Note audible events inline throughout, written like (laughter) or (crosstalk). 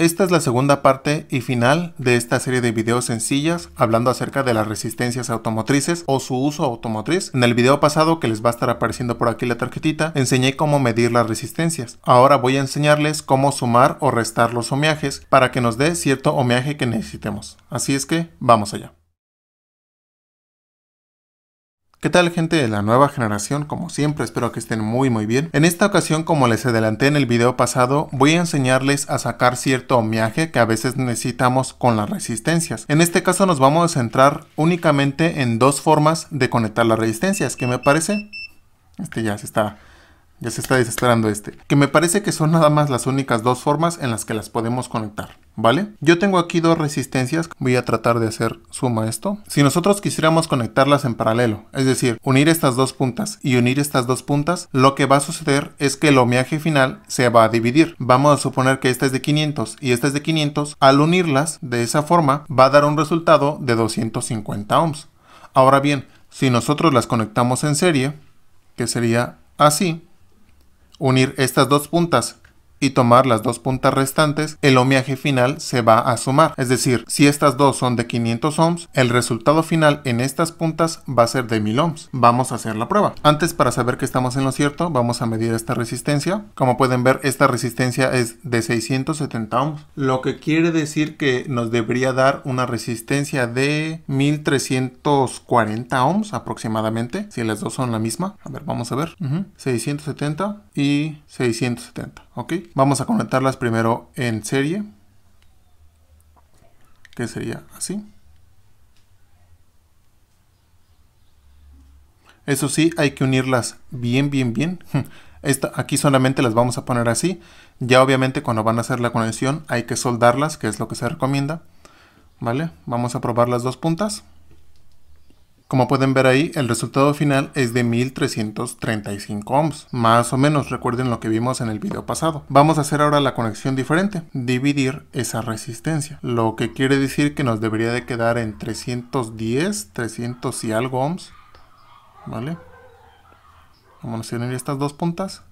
Esta es la segunda parte y final de esta serie de videos sencillas hablando acerca de las resistencias automotrices o su uso automotriz. En el video pasado que les va a estar apareciendo por aquí la tarjetita, enseñé cómo medir las resistencias. Ahora voy a enseñarles cómo sumar o restar los ohmiajes para que nos dé cierto homeaje que necesitemos. Así es que vamos allá. ¿Qué tal gente de la nueva generación? Como siempre espero que estén muy muy bien. En esta ocasión como les adelanté en el video pasado voy a enseñarles a sacar cierto homenaje que a veces necesitamos con las resistencias. En este caso nos vamos a centrar únicamente en dos formas de conectar las resistencias que me parece... Este ya se está ya se está desesperando este. Que me parece que son nada más las únicas dos formas en las que las podemos conectar, ¿vale? Yo tengo aquí dos resistencias, voy a tratar de hacer suma esto. Si nosotros quisiéramos conectarlas en paralelo, es decir, unir estas dos puntas y unir estas dos puntas, lo que va a suceder es que el ohmiaje final se va a dividir. Vamos a suponer que esta es de 500 y esta es de 500. Al unirlas de esa forma va a dar un resultado de 250 ohms. Ahora bien, si nosotros las conectamos en serie, que sería así, unir estas dos puntas y tomar las dos puntas restantes, el ohmiaje final se va a sumar. Es decir, si estas dos son de 500 ohms, el resultado final en estas puntas va a ser de 1000 ohms. Vamos a hacer la prueba. Antes, para saber que estamos en lo cierto, vamos a medir esta resistencia. Como pueden ver, esta resistencia es de 670 ohms, lo que quiere decir que nos debería dar una resistencia de 1340 ohms aproximadamente, si las dos son la misma. A ver, vamos a ver. 670 y 670, ¿ok? Vamos a conectarlas primero en serie, que sería así. Eso sí, hay que unirlas bien, bien, bien. (laughs) aquí solamente las vamos a poner así. Ya obviamente cuando van a hacer la conexión hay que soldarlas, que es lo que se recomienda. ¿Vale? Vamos a probar las dos puntas. Como pueden ver ahí, el resultado final es de 1335 ohms, más o menos recuerden lo que vimos en el video pasado. Vamos a hacer ahora la conexión diferente, dividir esa resistencia, lo que quiere decir que nos debería de quedar en 310, 300 y algo ohms, ¿vale? Vamos a unir estas dos puntas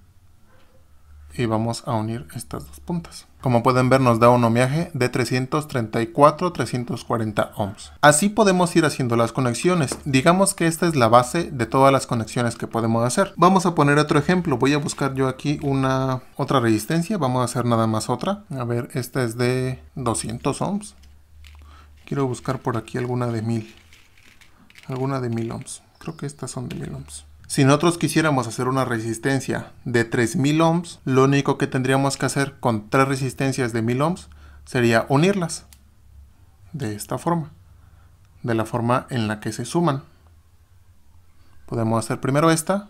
y vamos a unir estas dos puntas. Como pueden ver nos da un ohmiaje de 334-340 ohms. Así podemos ir haciendo las conexiones. Digamos que esta es la base de todas las conexiones que podemos hacer. Vamos a poner otro ejemplo. Voy a buscar yo aquí una otra resistencia. Vamos a hacer nada más otra. A ver, esta es de 200 ohms. Quiero buscar por aquí alguna de 1000. Alguna de 1000 ohms. Creo que estas son de 1000 ohms. Si nosotros quisiéramos hacer una resistencia de 3000 ohms, lo único que tendríamos que hacer con tres resistencias de 1000 ohms sería unirlas. De esta forma. De la forma en la que se suman. Podemos hacer primero esta.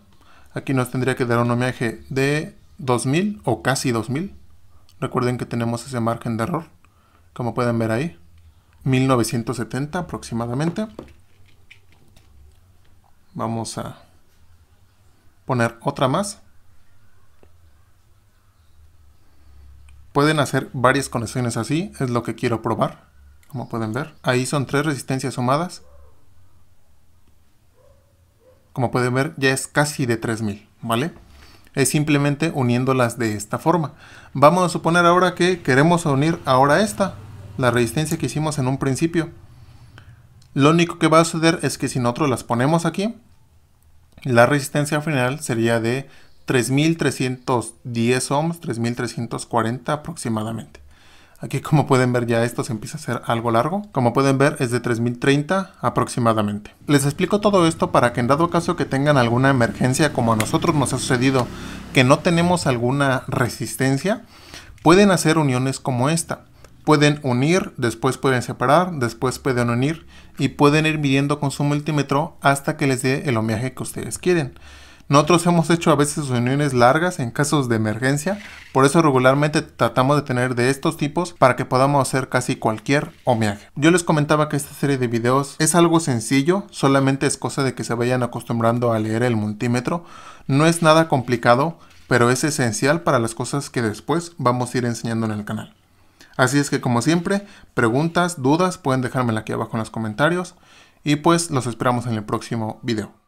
Aquí nos tendría que dar un homenaje de 2000 o casi 2000. Recuerden que tenemos ese margen de error. Como pueden ver ahí. 1970 aproximadamente. Vamos a poner otra más. Pueden hacer varias conexiones así, es lo que quiero probar, como pueden ver. Ahí son tres resistencias sumadas. Como pueden ver, ya es casi de 3000, ¿vale? Es simplemente uniéndolas de esta forma. Vamos a suponer ahora que queremos unir ahora esta, la resistencia que hicimos en un principio. Lo único que va a suceder es que si nosotros las ponemos aquí, la resistencia final sería de 3.310 ohms, 3.340 aproximadamente. Aquí como pueden ver ya esto se empieza a hacer algo largo. Como pueden ver es de 3030 aproximadamente. Les explico todo esto para que en dado caso que tengan alguna emergencia como a nosotros nos ha sucedido que no tenemos alguna resistencia, pueden hacer uniones como esta pueden unir, después pueden separar, después pueden unir y pueden ir midiendo con su multímetro hasta que les dé el homenaje que ustedes quieren. Nosotros hemos hecho a veces uniones largas en casos de emergencia, por eso regularmente tratamos de tener de estos tipos para que podamos hacer casi cualquier homenaje. Yo les comentaba que esta serie de videos es algo sencillo, solamente es cosa de que se vayan acostumbrando a leer el multímetro, no es nada complicado, pero es esencial para las cosas que después vamos a ir enseñando en el canal. Así es que como siempre, preguntas, dudas, pueden dejármela aquí abajo en los comentarios y pues los esperamos en el próximo video.